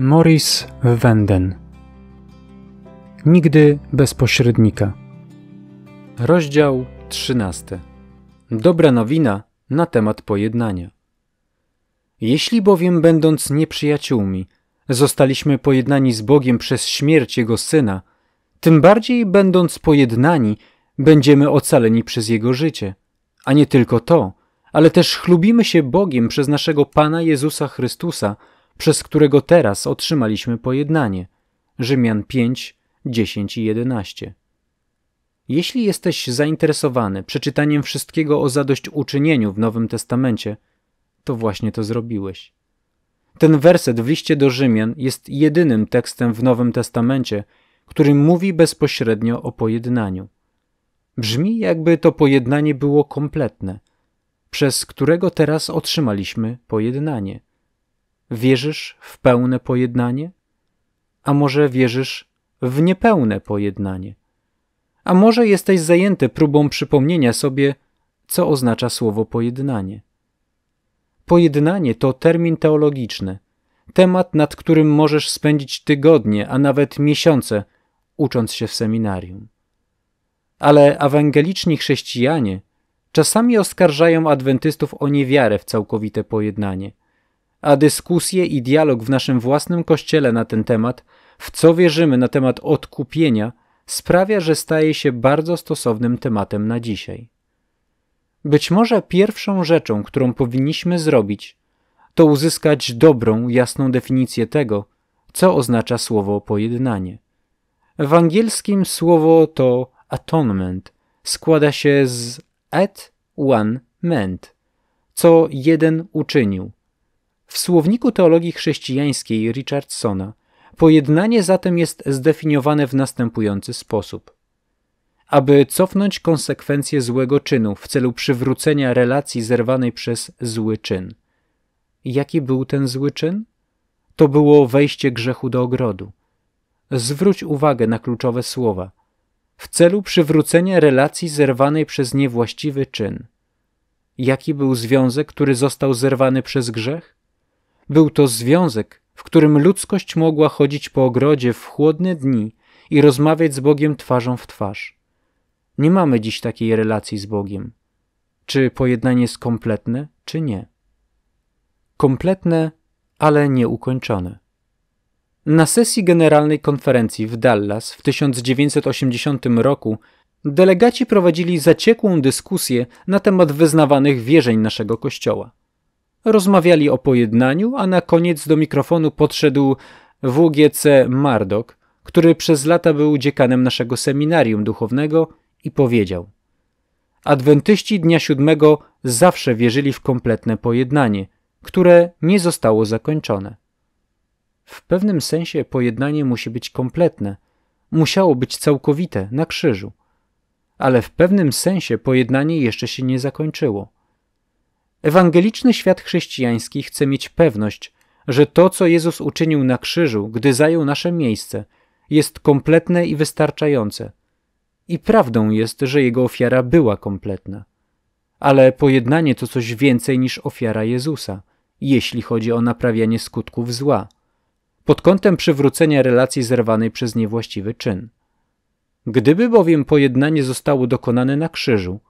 Maurice Wenden. Nigdy bez pośrednika. Rozdział 13. Dobra nowina na temat pojednania. Jeśli bowiem, będąc nieprzyjaciółmi, zostaliśmy pojednani z Bogiem przez śmierć Jego Syna, tym bardziej, będąc pojednani, będziemy ocaleni przez Jego życie. A nie tylko to, ale też chlubimy się Bogiem przez naszego Pana Jezusa Chrystusa, przez którego teraz otrzymaliśmy pojednanie. Rzymian 5, 10 i 11. Jeśli jesteś zainteresowany przeczytaniem wszystkiego o zadośćuczynieniu w Nowym Testamencie, to właśnie to zrobiłeś. Ten werset w liście do Rzymian jest jedynym tekstem w Nowym Testamencie, który mówi bezpośrednio o pojednaniu. Brzmi, jakby to pojednanie było kompletne, przez którego teraz otrzymaliśmy pojednanie. Wierzysz w pełne pojednanie? A może wierzysz w niepełne pojednanie? A może jesteś zajęty próbą przypomnienia sobie, co oznacza słowo pojednanie? Pojednanie to termin teologiczny, temat, nad którym możesz spędzić tygodnie, a nawet miesiące, ucząc się w seminarium. Ale ewangeliczni chrześcijanie czasami oskarżają adwentystów o niewiarę w całkowite pojednanie, a dyskusje i dialog w naszym własnym kościele na ten temat, w co wierzymy na temat odkupienia, sprawia, że staje się bardzo stosownym tematem na dzisiaj. Być może pierwszą rzeczą, którą powinniśmy zrobić, to uzyskać dobrą, jasną definicję tego, co oznacza słowo pojednanie. W angielskim słowo to atonement składa się z at one ment, co jeden uczynił, w słowniku teologii chrześcijańskiej Richardsona pojednanie zatem jest zdefiniowane w następujący sposób. Aby cofnąć konsekwencje złego czynu w celu przywrócenia relacji zerwanej przez zły czyn. Jaki był ten zły czyn? To było wejście grzechu do ogrodu. Zwróć uwagę na kluczowe słowa. W celu przywrócenia relacji zerwanej przez niewłaściwy czyn. Jaki był związek, który został zerwany przez grzech? Był to związek, w którym ludzkość mogła chodzić po ogrodzie w chłodne dni i rozmawiać z Bogiem twarzą w twarz. Nie mamy dziś takiej relacji z Bogiem. Czy pojednanie jest kompletne, czy nie? Kompletne, ale nieukończone. Na sesji Generalnej Konferencji w Dallas w 1980 roku delegaci prowadzili zaciekłą dyskusję na temat wyznawanych wierzeń naszego Kościoła rozmawiali o pojednaniu, a na koniec do mikrofonu podszedł WGC Mardok, który przez lata był dziekanem naszego seminarium duchownego i powiedział: Adwentyści dnia siódmego zawsze wierzyli w kompletne pojednanie, które nie zostało zakończone. W pewnym sensie pojednanie musi być kompletne, musiało być całkowite na krzyżu. Ale w pewnym sensie pojednanie jeszcze się nie zakończyło. Ewangeliczny świat chrześcijański chce mieć pewność, że to, co Jezus uczynił na krzyżu, gdy zajął nasze miejsce, jest kompletne i wystarczające. I prawdą jest, że jego ofiara była kompletna. Ale pojednanie to coś więcej niż ofiara Jezusa, jeśli chodzi o naprawianie skutków zła, pod kątem przywrócenia relacji zerwanej przez niewłaściwy czyn. Gdyby bowiem pojednanie zostało dokonane na krzyżu,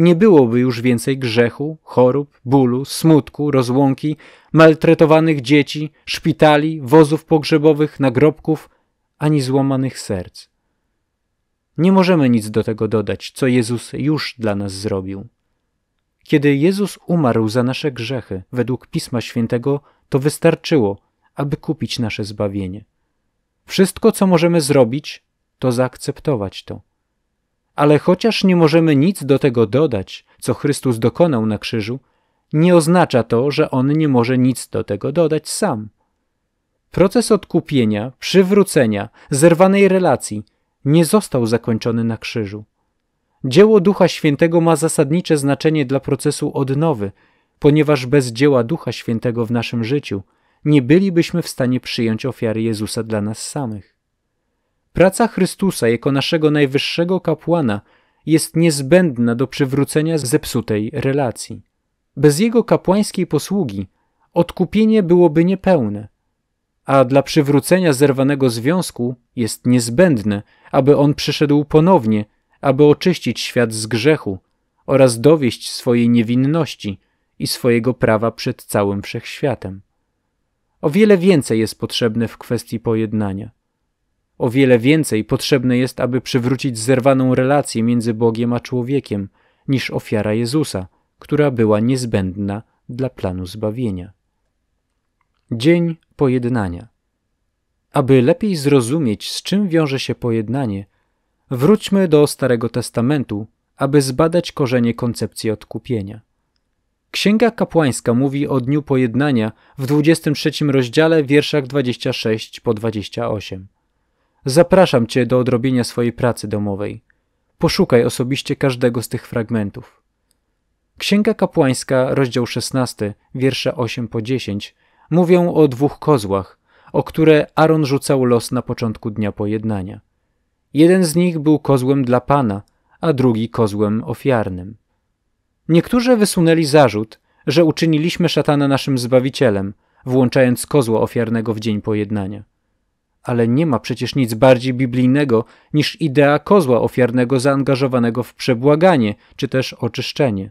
nie byłoby już więcej grzechu, chorób, bólu, smutku, rozłąki, maltretowanych dzieci, szpitali, wozów pogrzebowych, nagrobków, ani złamanych serc. Nie możemy nic do tego dodać, co Jezus już dla nas zrobił. Kiedy Jezus umarł za nasze grzechy, według Pisma Świętego, to wystarczyło, aby kupić nasze zbawienie. Wszystko, co możemy zrobić, to zaakceptować to ale chociaż nie możemy nic do tego dodać, co Chrystus dokonał na krzyżu, nie oznacza to, że On nie może nic do tego dodać sam. Proces odkupienia, przywrócenia, zerwanej relacji nie został zakończony na krzyżu. Dzieło Ducha Świętego ma zasadnicze znaczenie dla procesu odnowy, ponieważ bez dzieła Ducha Świętego w naszym życiu nie bylibyśmy w stanie przyjąć ofiary Jezusa dla nas samych. Praca Chrystusa jako naszego najwyższego kapłana jest niezbędna do przywrócenia zepsutej relacji. Bez jego kapłańskiej posługi odkupienie byłoby niepełne, a dla przywrócenia zerwanego związku jest niezbędne, aby on przyszedł ponownie, aby oczyścić świat z grzechu oraz dowieść swojej niewinności i swojego prawa przed całym wszechświatem. O wiele więcej jest potrzebne w kwestii pojednania. O wiele więcej potrzebne jest, aby przywrócić zerwaną relację między Bogiem a człowiekiem, niż ofiara Jezusa, która była niezbędna dla planu zbawienia. Dzień pojednania. Aby lepiej zrozumieć, z czym wiąże się pojednanie, wróćmy do Starego Testamentu, aby zbadać korzenie koncepcji odkupienia. Księga kapłańska mówi o dniu pojednania w 23 rozdziale, wierszach 26 po 28. Zapraszam Cię do odrobienia swojej pracy domowej. Poszukaj osobiście każdego z tych fragmentów. Księga Kapłańska, rozdział 16, wiersze 8 po 10, mówią o dwóch kozłach, o które Aaron rzucał los na początku dnia pojednania. Jeden z nich był kozłem dla Pana, a drugi kozłem ofiarnym. Niektórzy wysunęli zarzut, że uczyniliśmy szatana naszym zbawicielem, włączając kozła ofiarnego w dzień pojednania. Ale nie ma przecież nic bardziej biblijnego niż idea kozła ofiarnego zaangażowanego w przebłaganie czy też oczyszczenie.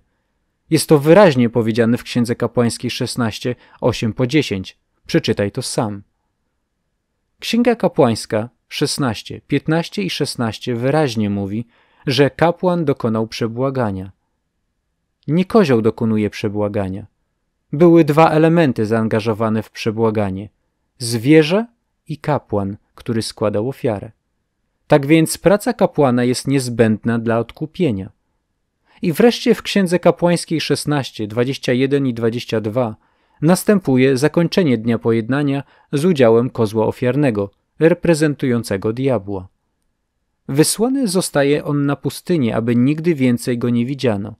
Jest to wyraźnie powiedziane w Księdze Kapłańskiej 16, 8 po 10. Przeczytaj to sam. Księga Kapłańska 16, 15 i 16 wyraźnie mówi, że kapłan dokonał przebłagania. Nie kozioł dokonuje przebłagania. Były dwa elementy zaangażowane w przebłaganie: zwierzę i kapłan, który składał ofiarę. Tak więc praca kapłana jest niezbędna dla odkupienia. I wreszcie w Księdze Kapłańskiej 16, 21 i 22 następuje zakończenie Dnia Pojednania z udziałem kozła ofiarnego, reprezentującego diabła. Wysłany zostaje on na pustynię, aby nigdy więcej go nie widziano.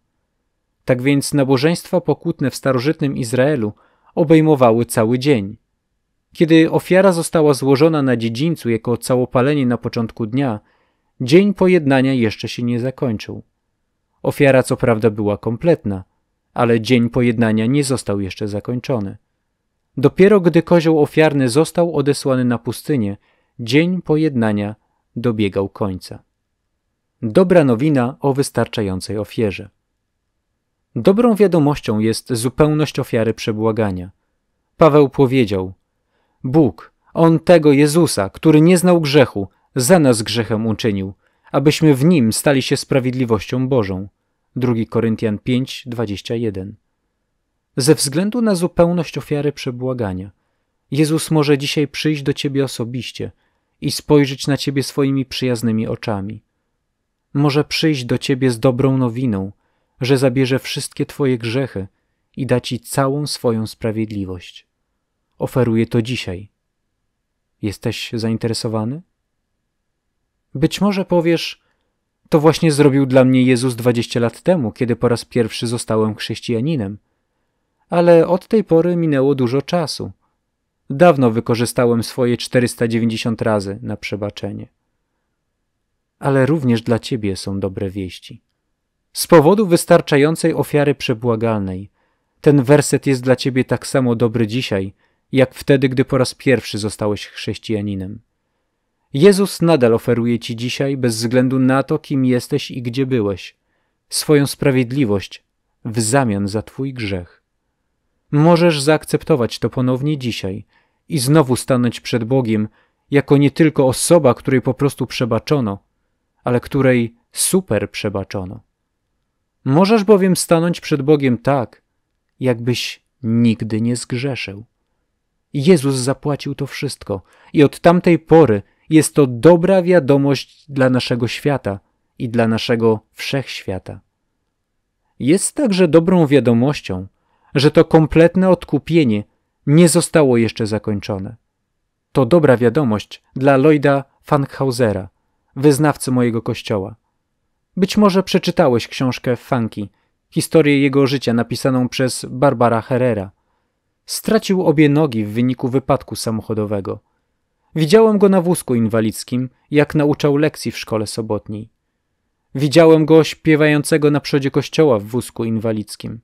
Tak więc nabożeństwa pokutne w starożytnym Izraelu obejmowały cały dzień – kiedy ofiara została złożona na dziedzińcu jako całopalenie na początku dnia, dzień pojednania jeszcze się nie zakończył. Ofiara co prawda była kompletna, ale dzień pojednania nie został jeszcze zakończony. Dopiero gdy kozioł ofiarny został odesłany na pustynię, dzień pojednania dobiegał końca. Dobra nowina o wystarczającej ofierze. Dobrą wiadomością jest zupełność ofiary przebłagania. Paweł powiedział: Bóg, On tego Jezusa, który nie znał grzechu, za nas grzechem uczynił, abyśmy w Nim stali się sprawiedliwością Bożą. 2 Koryntian 5, 21 Ze względu na zupełność ofiary przebłagania, Jezus może dzisiaj przyjść do Ciebie osobiście i spojrzeć na Ciebie swoimi przyjaznymi oczami. Może przyjść do Ciebie z dobrą nowiną, że zabierze wszystkie Twoje grzechy i da Ci całą swoją sprawiedliwość. Oferuję to dzisiaj. Jesteś zainteresowany? Być może powiesz, to właśnie zrobił dla mnie Jezus 20 lat temu, kiedy po raz pierwszy zostałem chrześcijaninem. Ale od tej pory minęło dużo czasu. Dawno wykorzystałem swoje 490 razy na przebaczenie. Ale również dla ciebie są dobre wieści. Z powodu wystarczającej ofiary przebłagalnej, ten werset jest dla ciebie tak samo dobry dzisiaj – jak wtedy, gdy po raz pierwszy zostałeś chrześcijaninem. Jezus nadal oferuje Ci dzisiaj, bez względu na to, kim jesteś i gdzie byłeś, swoją sprawiedliwość w zamian za Twój grzech. Możesz zaakceptować to ponownie dzisiaj i znowu stanąć przed Bogiem jako nie tylko osoba, której po prostu przebaczono, ale której super przebaczono. Możesz bowiem stanąć przed Bogiem tak, jakbyś nigdy nie zgrzeszył. Jezus zapłacił to wszystko i od tamtej pory jest to dobra wiadomość dla naszego świata i dla naszego wszechświata. Jest także dobrą wiadomością, że to kompletne odkupienie nie zostało jeszcze zakończone. To dobra wiadomość dla Lloyda Funkhausera, wyznawcy mojego kościoła. Być może przeczytałeś książkę Funky, historię jego życia napisaną przez Barbara Herrera – Stracił obie nogi w wyniku wypadku samochodowego. Widziałem go na wózku inwalidzkim, jak nauczał lekcji w szkole sobotniej. Widziałem go śpiewającego na przodzie kościoła w wózku inwalidzkim.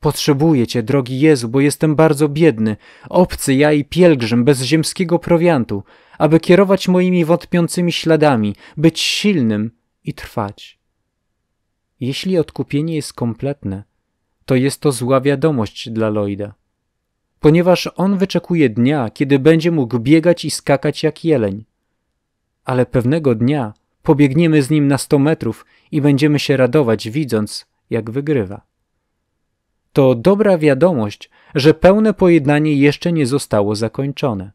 Potrzebuję Cię, drogi Jezu, bo jestem bardzo biedny, obcy ja i pielgrzym, bez ziemskiego prowiantu, aby kierować moimi wątpiącymi śladami, być silnym i trwać. Jeśli odkupienie jest kompletne, to jest to zła wiadomość dla Lloyda ponieważ on wyczekuje dnia, kiedy będzie mógł biegać i skakać jak jeleń. Ale pewnego dnia pobiegniemy z nim na sto metrów i będziemy się radować, widząc, jak wygrywa. To dobra wiadomość, że pełne pojednanie jeszcze nie zostało zakończone.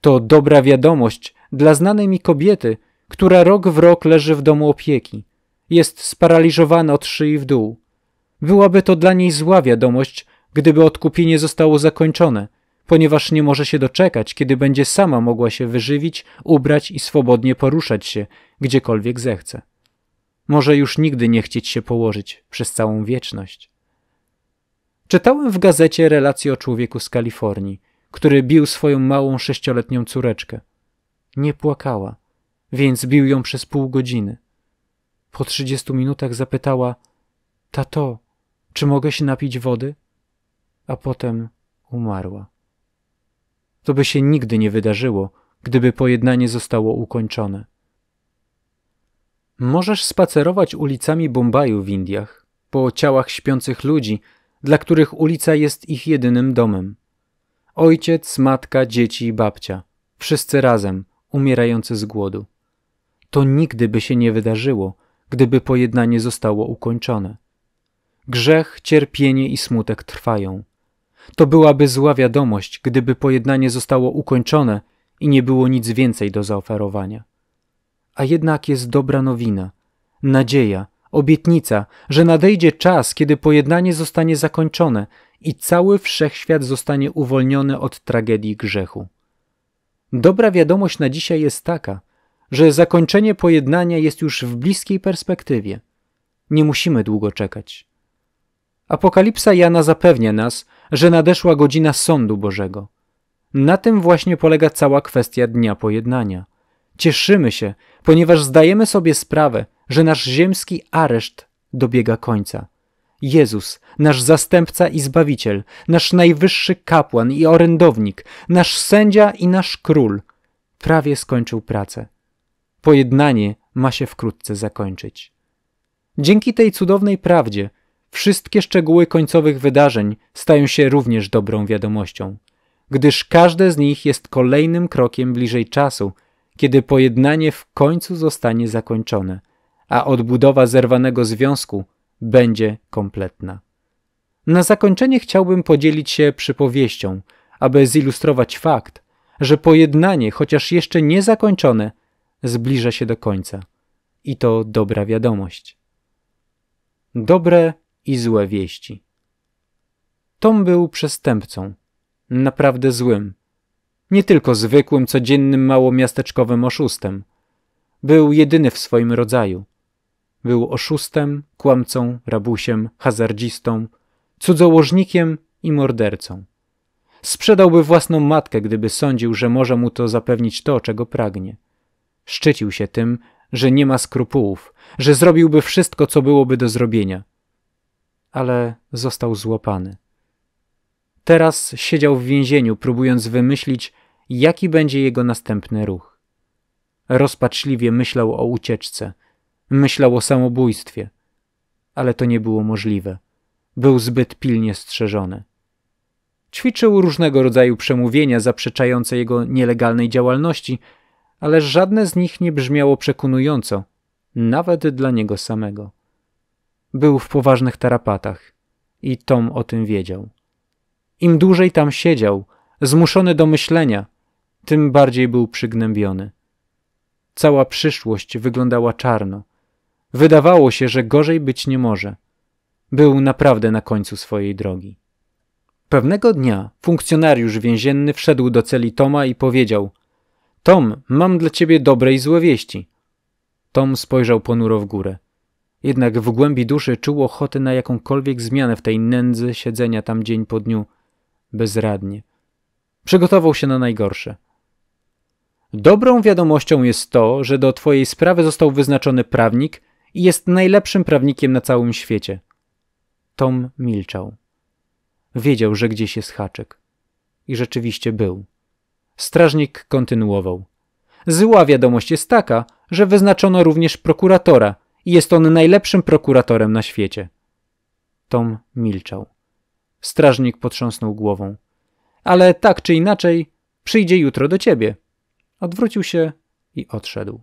To dobra wiadomość dla znanej mi kobiety, która rok w rok leży w domu opieki. Jest sparaliżowana od szyi w dół. Byłaby to dla niej zła wiadomość, gdyby odkupienie zostało zakończone, ponieważ nie może się doczekać, kiedy będzie sama mogła się wyżywić, ubrać i swobodnie poruszać się, gdziekolwiek zechce. Może już nigdy nie chcieć się położyć przez całą wieczność. Czytałem w gazecie relację o człowieku z Kalifornii, który bił swoją małą sześcioletnią córeczkę. Nie płakała, więc bił ją przez pół godziny. Po trzydziestu minutach zapytała: Tato, czy mogę się napić wody? a potem umarła. To by się nigdy nie wydarzyło, gdyby pojednanie zostało ukończone. Możesz spacerować ulicami Bombaju w Indiach, po ciałach śpiących ludzi, dla których ulica jest ich jedynym domem. Ojciec, matka, dzieci i babcia, wszyscy razem, umierający z głodu. To nigdy by się nie wydarzyło, gdyby pojednanie zostało ukończone. Grzech, cierpienie i smutek trwają. To byłaby zła wiadomość, gdyby pojednanie zostało ukończone i nie było nic więcej do zaoferowania. A jednak jest dobra nowina, nadzieja, obietnica, że nadejdzie czas, kiedy pojednanie zostanie zakończone i cały wszechświat zostanie uwolniony od tragedii grzechu. Dobra wiadomość na dzisiaj jest taka, że zakończenie pojednania jest już w bliskiej perspektywie. Nie musimy długo czekać. Apokalipsa Jana zapewnia nas, że nadeszła godzina sądu Bożego. Na tym właśnie polega cała kwestia Dnia Pojednania. Cieszymy się, ponieważ zdajemy sobie sprawę, że nasz ziemski areszt dobiega końca. Jezus, nasz zastępca i zbawiciel, nasz najwyższy kapłan i orędownik, nasz sędzia i nasz król, prawie skończył pracę. Pojednanie ma się wkrótce zakończyć. Dzięki tej cudownej prawdzie wszystkie szczegóły końcowych wydarzeń stają się również dobrą wiadomością, gdyż każde z nich jest kolejnym krokiem bliżej czasu, kiedy pojednanie w końcu zostanie zakończone, a odbudowa zerwanego związku będzie kompletna. Na zakończenie chciałbym podzielić się przypowieścią, aby zilustrować fakt, że pojednanie, chociaż jeszcze nie zakończone, zbliża się do końca. I to dobra wiadomość. Dobre i złe wieści. Tom był przestępcą, naprawdę złym. Nie tylko zwykłym, codziennym małomiasteczkowym oszustem. Był jedyny w swoim rodzaju. Był oszustem, kłamcą, rabusiem, hazardzistą, cudzołożnikiem i mordercą. Sprzedałby własną matkę, gdyby sądził, że może mu to zapewnić to, czego pragnie. Szczycił się tym, że nie ma skrupułów, że zrobiłby wszystko, co byłoby do zrobienia – ale został złapany. Teraz siedział w więzieniu, próbując wymyślić, jaki będzie jego następny ruch. Rozpaczliwie myślał o ucieczce, myślał o samobójstwie, ale to nie było możliwe. Był zbyt pilnie strzeżony. Ćwiczył różnego rodzaju przemówienia zaprzeczające jego nielegalnej działalności, ale żadne z nich nie brzmiało przekonująco, nawet dla niego samego. Był w poważnych tarapatach i Tom o tym wiedział. Im dłużej tam siedział, zmuszony do myślenia, tym bardziej był przygnębiony. Cała przyszłość wyglądała czarno. Wydawało się, że gorzej być nie może. Był naprawdę na końcu swojej drogi. Pewnego dnia funkcjonariusz więzienny wszedł do celi Toma i powiedział: Tom, mam dla ciebie dobre i złe wieści. Tom spojrzał ponuro w górę. Jednak w głębi duszy czuł ochotę na jakąkolwiek zmianę w tej nędzy siedzenia tam dzień po dniu, bezradnie. Przygotował się na najgorsze. Dobrą wiadomością jest to, że do twojej sprawy został wyznaczony prawnik i jest najlepszym prawnikiem na całym świecie. Tom milczał. Wiedział, że gdzieś jest haczyk. I rzeczywiście był. Strażnik kontynuował. Zła wiadomość jest taka, że wyznaczono również prokuratora, i jest on najlepszym prokuratorem na świecie. Tom milczał. Strażnik potrząsnął głową. Ale tak czy inaczej, przyjdzie jutro do ciebie. Odwrócił się i odszedł.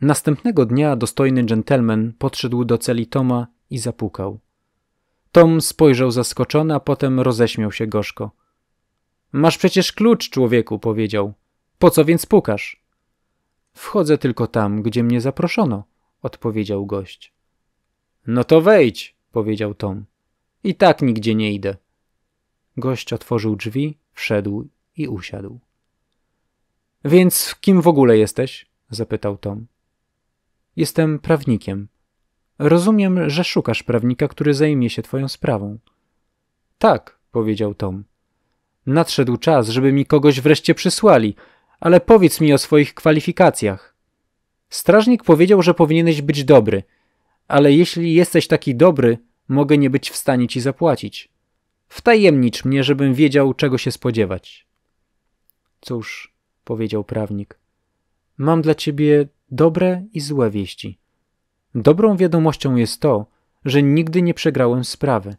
Następnego dnia dostojny dżentelmen podszedł do celi Toma i zapukał. Tom spojrzał zaskoczony, a potem roześmiał się gorzko. Masz przecież klucz, człowieku, powiedział. Po co więc pukasz? Wchodzę tylko tam, gdzie mnie zaproszono, odpowiedział gość. No to wejdź, powiedział Tom. I tak nigdzie nie idę. Gość otworzył drzwi, wszedł i usiadł. Więc kim w ogóle jesteś? zapytał Tom. Jestem prawnikiem. Rozumiem, że szukasz prawnika, który zajmie się twoją sprawą. Tak, powiedział Tom. Nadszedł czas, żeby mi kogoś wreszcie przysłali, ale powiedz mi o swoich kwalifikacjach. Strażnik powiedział, że powinieneś być dobry, ale jeśli jesteś taki dobry, mogę nie być w stanie ci zapłacić. Wtajemnicz mnie, żebym wiedział, czego się spodziewać. Cóż, powiedział prawnik, mam dla ciebie dobre i złe wieści. Dobrą wiadomością jest to, że nigdy nie przegrałem sprawy.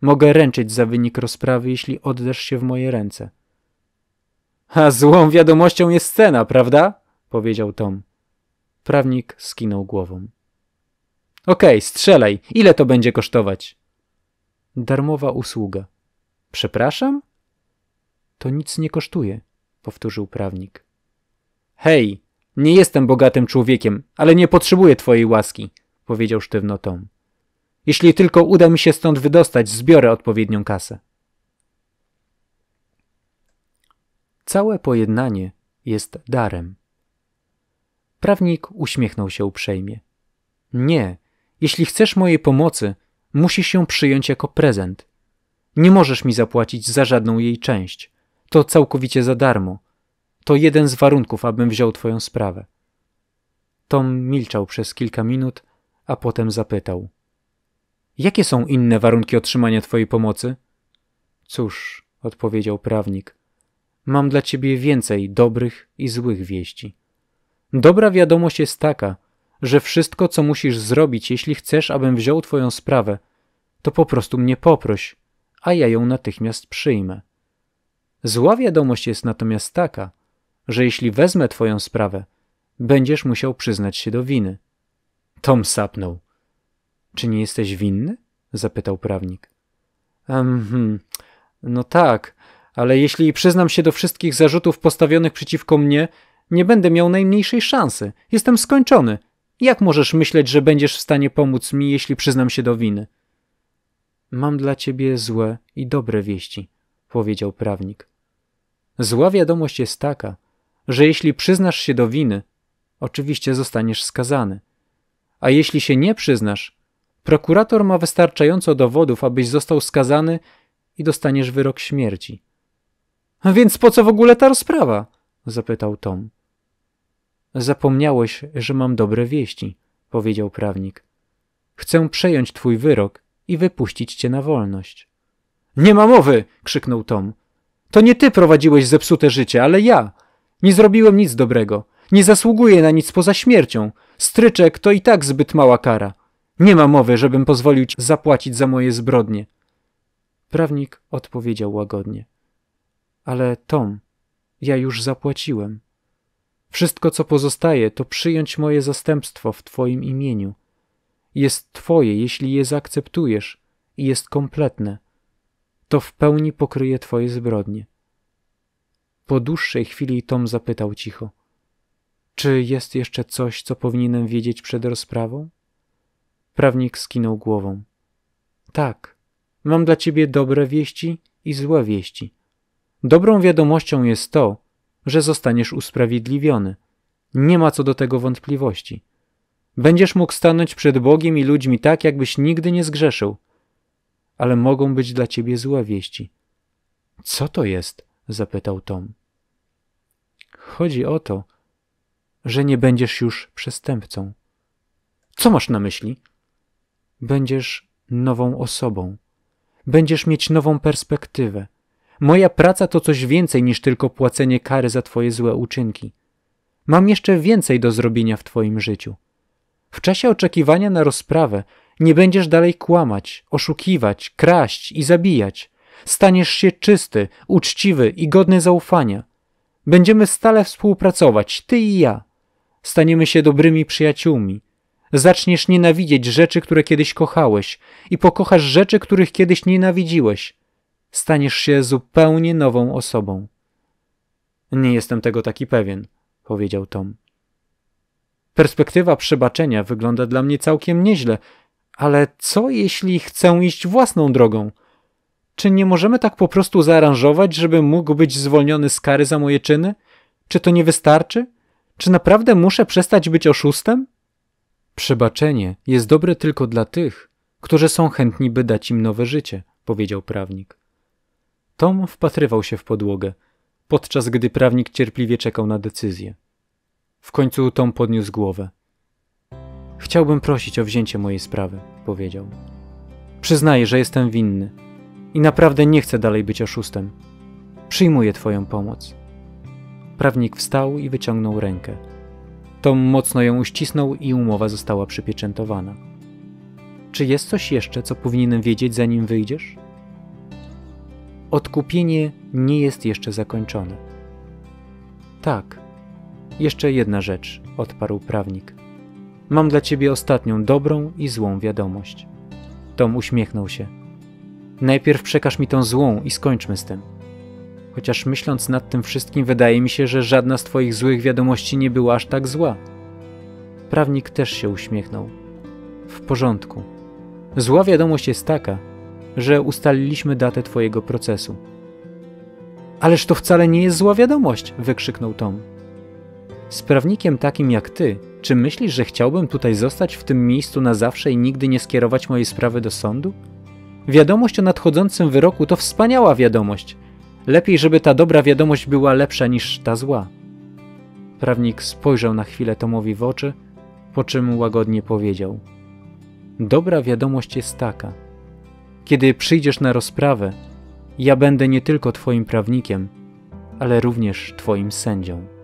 Mogę ręczyć za wynik rozprawy, jeśli oddasz się w moje ręce. A złą wiadomością jest cena, prawda? powiedział Tom. Prawnik skinął głową. Okej, okay, strzelaj. Ile to będzie kosztować? Darmowa usługa. Przepraszam? To nic nie kosztuje, powtórzył prawnik. Hej, nie jestem bogatym człowiekiem, ale nie potrzebuję twojej łaski, powiedział sztywno Tom. Jeśli tylko uda mi się stąd wydostać, zbiorę odpowiednią kasę. Całe pojednanie jest darem. Prawnik uśmiechnął się uprzejmie. Nie, jeśli chcesz mojej pomocy, musisz ją przyjąć jako prezent. Nie możesz mi zapłacić za żadną jej część. To całkowicie za darmo. To jeden z warunków, abym wziął twoją sprawę. Tom milczał przez kilka minut, a potem zapytał: Jakie są inne warunki otrzymania twojej pomocy? Cóż, odpowiedział prawnik, mam dla ciebie więcej dobrych i złych wieści. Dobra wiadomość jest taka, że wszystko, co musisz zrobić, jeśli chcesz, abym wziął twoją sprawę, to po prostu mnie poproś, a ja ją natychmiast przyjmę. Zła wiadomość jest natomiast taka, że jeśli wezmę twoją sprawę, będziesz musiał przyznać się do winy. Tom sapnął. Czy nie jesteś winny? zapytał prawnik. Um, no tak, ale jeśli przyznam się do wszystkich zarzutów postawionych przeciwko mnie, nie będę miał najmniejszej szansy. Jestem skończony. Jak możesz myśleć, że będziesz w stanie pomóc mi, jeśli przyznam się do winy? Mam dla ciebie złe i dobre wieści, powiedział prawnik. Zła wiadomość jest taka, że jeśli przyznasz się do winy, oczywiście zostaniesz skazany. A jeśli się nie przyznasz, prokurator ma wystarczająco dowodów, abyś został skazany i dostaniesz wyrok śmierci. Więc po co w ogóle ta rozprawa? zapytał Tom. Zapomniałeś, że mam dobre wieści, powiedział prawnik. Chcę przejąć twój wyrok i wypuścić cię na wolność. Nie ma mowy! krzyknął Tom. To nie ty prowadziłeś zepsute życie, ale ja. Nie zrobiłem nic dobrego. Nie zasługuję na nic poza śmiercią. Stryczek to i tak zbyt mała kara. Nie ma mowy, żebym pozwolił ci zapłacić za moje zbrodnie. Prawnik odpowiedział łagodnie. Ale Tom, ja już zapłaciłem. Wszystko, co pozostaje, to przyjąć moje zastępstwo w Twoim imieniu. Jest Twoje, jeśli je zaakceptujesz i jest kompletne. To w pełni pokryje Twoje zbrodnie. Po dłuższej chwili Tom zapytał cicho: Czy jest jeszcze coś, co powinienem wiedzieć przed rozprawą? Prawnik skinął głową. Tak, mam dla ciebie dobre wieści i złe wieści. Dobrą wiadomością jest to, że zostaniesz usprawiedliwiony. Nie ma co do tego wątpliwości. Będziesz mógł stanąć przed Bogiem i ludźmi tak, jakbyś nigdy nie zgrzeszył. Ale mogą być dla ciebie złe wieści. Co to jest? zapytał Tom. Chodzi o to, że nie będziesz już przestępcą. Co masz na myśli? Będziesz nową osobą. Będziesz mieć nową perspektywę Moja praca to coś więcej niż tylko płacenie kary za Twoje złe uczynki. Mam jeszcze więcej do zrobienia w Twoim życiu. W czasie oczekiwania na rozprawę nie będziesz dalej kłamać, oszukiwać, kraść i zabijać. Staniesz się czysty, uczciwy i godny zaufania. Będziemy stale współpracować, ty i ja. Staniemy się dobrymi przyjaciółmi. Zaczniesz nienawidzieć rzeczy, które kiedyś kochałeś, i pokochasz rzeczy, których kiedyś nienawidziłeś staniesz się zupełnie nową osobą. Nie jestem tego taki pewien, powiedział Tom. Perspektywa przebaczenia wygląda dla mnie całkiem nieźle, ale co jeśli chcę iść własną drogą? Czy nie możemy tak po prostu zaaranżować, żeby mógł być zwolniony z kary za moje czyny? Czy to nie wystarczy? Czy naprawdę muszę przestać być oszustem? Przebaczenie jest dobre tylko dla tych, którzy są chętni, by dać im nowe życie, powiedział prawnik. Tom wpatrywał się w podłogę, podczas gdy prawnik cierpliwie czekał na decyzję. W końcu Tom podniósł głowę. Chciałbym prosić o wzięcie mojej sprawy, powiedział. Przyznaję, że jestem winny i naprawdę nie chcę dalej być oszustem. Przyjmuję Twoją pomoc. Prawnik wstał i wyciągnął rękę. Tom mocno ją uścisnął i umowa została przypieczętowana. Czy jest coś jeszcze, co powinienem wiedzieć, zanim wyjdziesz? Odkupienie nie jest jeszcze zakończone. Tak, jeszcze jedna rzecz, odparł prawnik. Mam dla ciebie ostatnią dobrą i złą wiadomość. Tom uśmiechnął się. Najpierw przekaż mi tą złą i skończmy z tym. Chociaż myśląc nad tym wszystkim, wydaje mi się, że żadna z Twoich złych wiadomości nie była aż tak zła. Prawnik też się uśmiechnął. W porządku. Zła wiadomość jest taka, że ustaliliśmy datę twojego procesu. Ależ to wcale nie jest zła wiadomość, wykrzyknął Tom. Z prawnikiem takim jak ty, czy myślisz, że chciałbym tutaj zostać w tym miejscu na zawsze i nigdy nie skierować mojej sprawy do sądu? Wiadomość o nadchodzącym wyroku to wspaniała wiadomość. Lepiej, żeby ta dobra wiadomość była lepsza niż ta zła. Prawnik spojrzał na chwilę Tomowi w oczy, po czym łagodnie powiedział: Dobra wiadomość jest taka kiedy przyjdziesz na rozprawę, ja będę nie tylko Twoim prawnikiem, ale również Twoim sędzią.